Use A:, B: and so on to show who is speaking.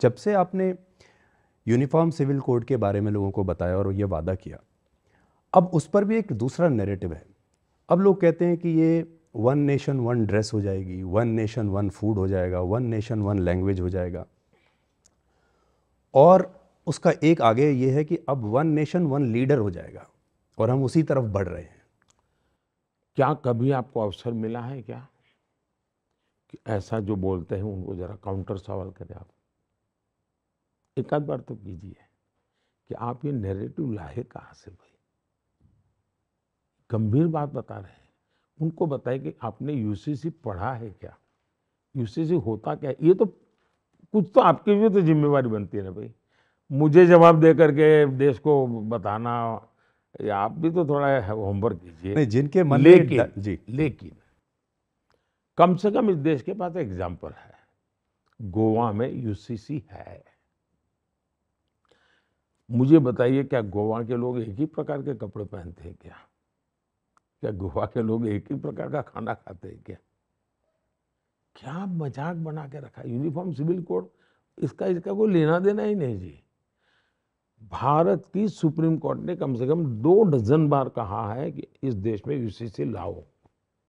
A: जब से आपने यूनिफॉर्म सिविल कोड के बारे में लोगों को बताया और ये वादा किया अब उस पर भी एक दूसरा नैरेटिव है अब लोग कहते हैं कि ये वन नेशन वन ड्रेस हो जाएगी वन नेशन वन फूड हो जाएगा वन नेशन वन लैंग्वेज हो जाएगा और उसका एक आगे ये है कि अब वन नेशन वन लीडर हो जाएगा और हम उसी तरफ बढ़ रहे हैं क्या कभी
B: आपको अवसर मिला है क्या कि ऐसा जो बोलते हैं उनको ज़रा काउंटर सवाल करें आप एक आध बार तो कीजिए कि आप ये नेरेटिव लाए कहाँ से भाई गंभीर बात बता रहे हैं उनको बताए कि आपने यूसीसी पढ़ा है क्या यूसीसी होता क्या ये तो कुछ तो आपकी भी तो जिम्मेवारी बनती है ना भाई मुझे जवाब दे करके देश को बताना या आप भी तो थोड़ा होमवर्क कीजिए नहीं जिनके मन लेकिन जी लेकिन कम से कम इस देश के पास एग्जाम्पल है गोवा में यूसीसी है मुझे बताइए क्या गोवा के लोग एक ही प्रकार के कपड़े पहनते हैं क्या क्या गोवा के लोग एक ही प्रकार का खाना खाते हैं क्या क्या मजाक बना के रखा यूनिफॉर्म सिविल कोड इसका इसका कोई लेना देना ही नहीं जी भारत की सुप्रीम कोर्ट ने कम से कम दो डजन बार कहा है कि इस देश में यूसीसी लाओ